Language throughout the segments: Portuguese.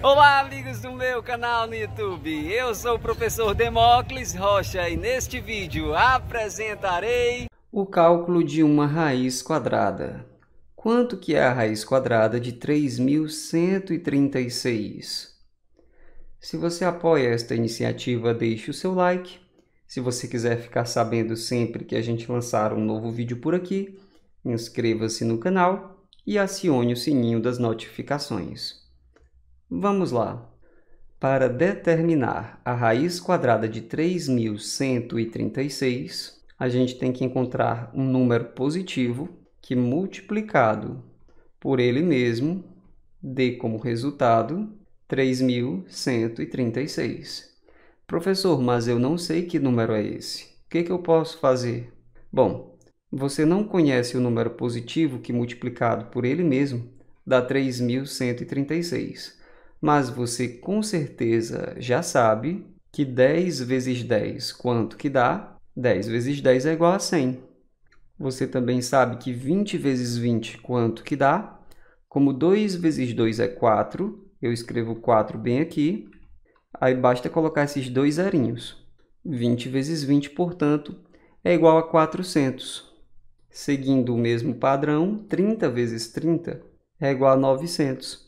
Olá, amigos do meu canal no YouTube. Eu sou o professor Demócles Rocha e neste vídeo apresentarei o cálculo de uma raiz quadrada. Quanto que é a raiz quadrada de 3136? Se você apoia esta iniciativa, deixe o seu like. Se você quiser ficar sabendo sempre que a gente lançar um novo vídeo por aqui, inscreva-se no canal e acione o sininho das notificações. Vamos lá. Para determinar a raiz quadrada de 3.136, a gente tem que encontrar um número positivo que, multiplicado por ele mesmo, dê como resultado 3.136. Professor, mas eu não sei que número é esse. O que, que eu posso fazer? Bom, você não conhece o número positivo que, multiplicado por ele mesmo, dá 3.136 mas você com certeza já sabe que 10 vezes 10, quanto que dá? 10 vezes 10 é igual a 100. Você também sabe que 20 vezes 20, quanto que dá? Como 2 vezes 2 é 4, eu escrevo 4 bem aqui, aí basta colocar esses dois zerinhos. 20 vezes 20, portanto, é igual a 400. Seguindo o mesmo padrão, 30 vezes 30 é igual a 900.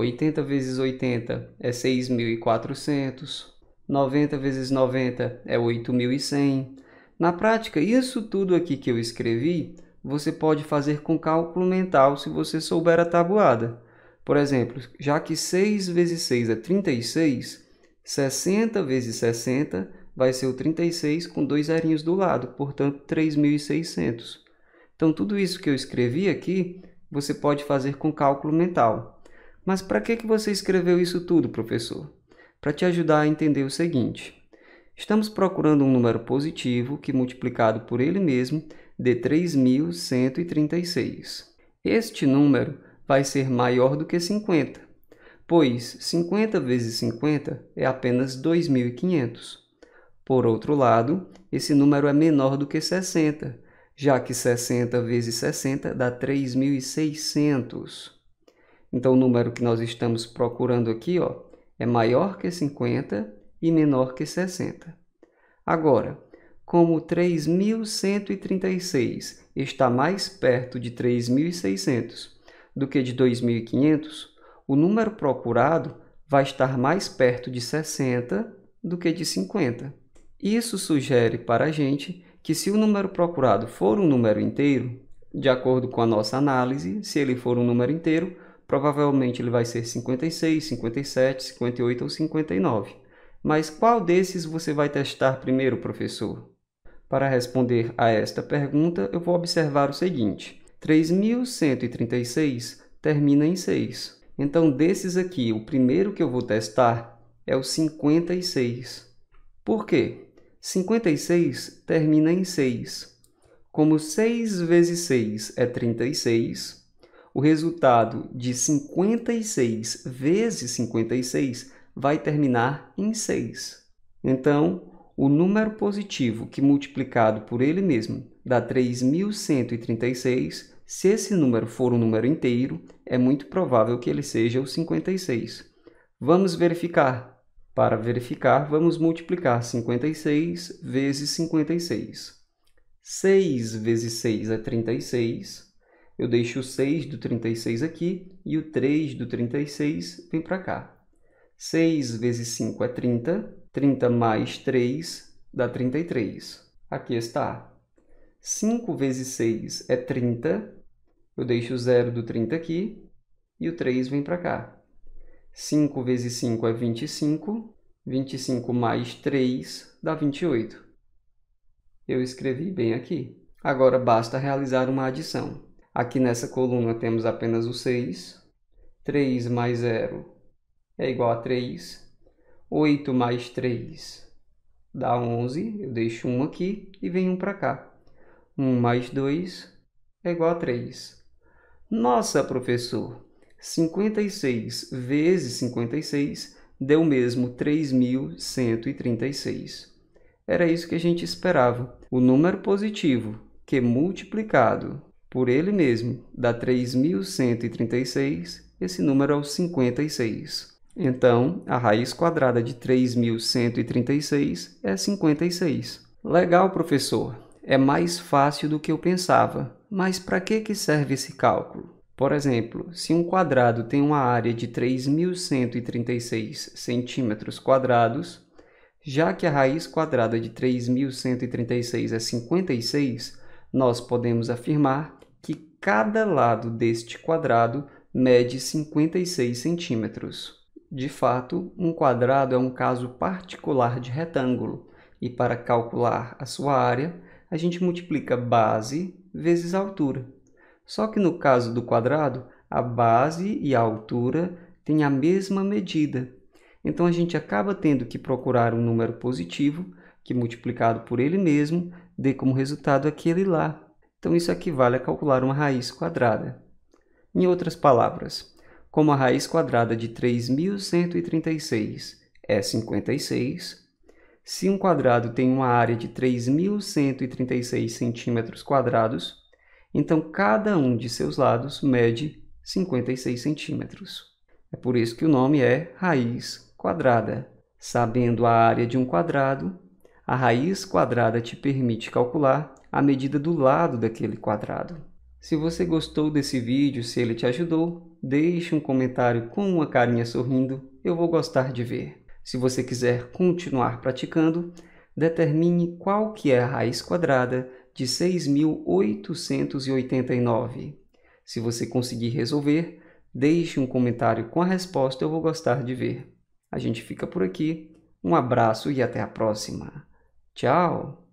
80 vezes 80 é 6.400, 90 vezes 90 é 8.100. Na prática, isso tudo aqui que eu escrevi, você pode fazer com cálculo mental se você souber a tabuada. Por exemplo, já que 6 vezes 6 é 36, 60 vezes 60 vai ser o 36 com dois zerinhos do lado, portanto 3.600. Então, tudo isso que eu escrevi aqui, você pode fazer com cálculo mental. Mas para que, que você escreveu isso tudo, professor? Para te ajudar a entender o seguinte: estamos procurando um número positivo que, multiplicado por ele mesmo, dê 3.136. Este número vai ser maior do que 50, pois 50 vezes 50 é apenas 2.500. Por outro lado, esse número é menor do que 60, já que 60 vezes 60 dá 3.600. Então o número que nós estamos procurando aqui ó, é maior que 50 e menor que 60. Agora, como 3.136 está mais perto de 3.600 do que de 2.500, o número procurado vai estar mais perto de 60 do que de 50. Isso sugere para a gente que se o número procurado for um número inteiro, de acordo com a nossa análise, se ele for um número inteiro, provavelmente ele vai ser 56, 57, 58 ou 59. Mas qual desses você vai testar primeiro, professor? Para responder a esta pergunta, eu vou observar o seguinte: 3136 termina em 6. Então, desses aqui, o primeiro que eu vou testar é o 56. Por quê? 56 termina em 6. Como 6 vezes 6 é 36, o resultado de 56 vezes 56 vai terminar em 6. Então, o número positivo que multiplicado por ele mesmo dá 3.136, se esse número for um número inteiro, é muito provável que ele seja o 56. Vamos verificar. Para verificar, vamos multiplicar 56 vezes 56. 6 vezes 6 é 36, eu deixo o 6 do 36 aqui e o 3 do 36 vem para cá. 6 vezes 5 é 30, 30 mais 3 dá 33. Aqui está. 5 vezes 6 é 30, eu deixo o 0 do 30 aqui e o 3 vem para cá. 5 vezes 5 é 25, 25 mais 3 dá 28. Eu escrevi bem aqui. Agora basta realizar uma adição. Aqui nessa coluna temos apenas o 6. 3 mais 0 é igual a 3. 8 mais 3 dá 11. Eu deixo 1 aqui e venho 1 para cá. 1 mais 2 é igual a 3. Nossa, professor, 56 vezes 56 deu mesmo 3.136. Era isso que a gente esperava. O número positivo, que multiplicado por ele mesmo, dá 3.136, esse número é o 56. Então, a raiz quadrada de 3.136 é 56. Legal, professor! É mais fácil do que eu pensava. Mas para que, que serve esse cálculo? Por exemplo, se um quadrado tem uma área de 3.136 centímetros quadrados, já que a raiz quadrada de 3.136 é 56, nós podemos afirmar cada lado deste quadrado mede 56 centímetros. De fato, um quadrado é um caso particular de retângulo, e para calcular a sua área, a gente multiplica base vezes altura. Só que no caso do quadrado, a base e a altura têm a mesma medida. Então a gente acaba tendo que procurar um número positivo que multiplicado por ele mesmo dê como resultado aquele lá, então isso equivale a calcular uma raiz quadrada. Em outras palavras, como a raiz quadrada de 3.136 é 56, se um quadrado tem uma área de 3.136 centímetros quadrados, então cada um de seus lados mede 56 centímetros. É por isso que o nome é raiz quadrada. Sabendo a área de um quadrado, a raiz quadrada te permite calcular a medida do lado daquele quadrado. Se você gostou desse vídeo, se ele te ajudou, deixe um comentário com uma carinha sorrindo, eu vou gostar de ver. Se você quiser continuar praticando, determine qual que é a raiz quadrada de 6.889. Se você conseguir resolver, deixe um comentário com a resposta, eu vou gostar de ver. A gente fica por aqui, um abraço e até a próxima. Tchau!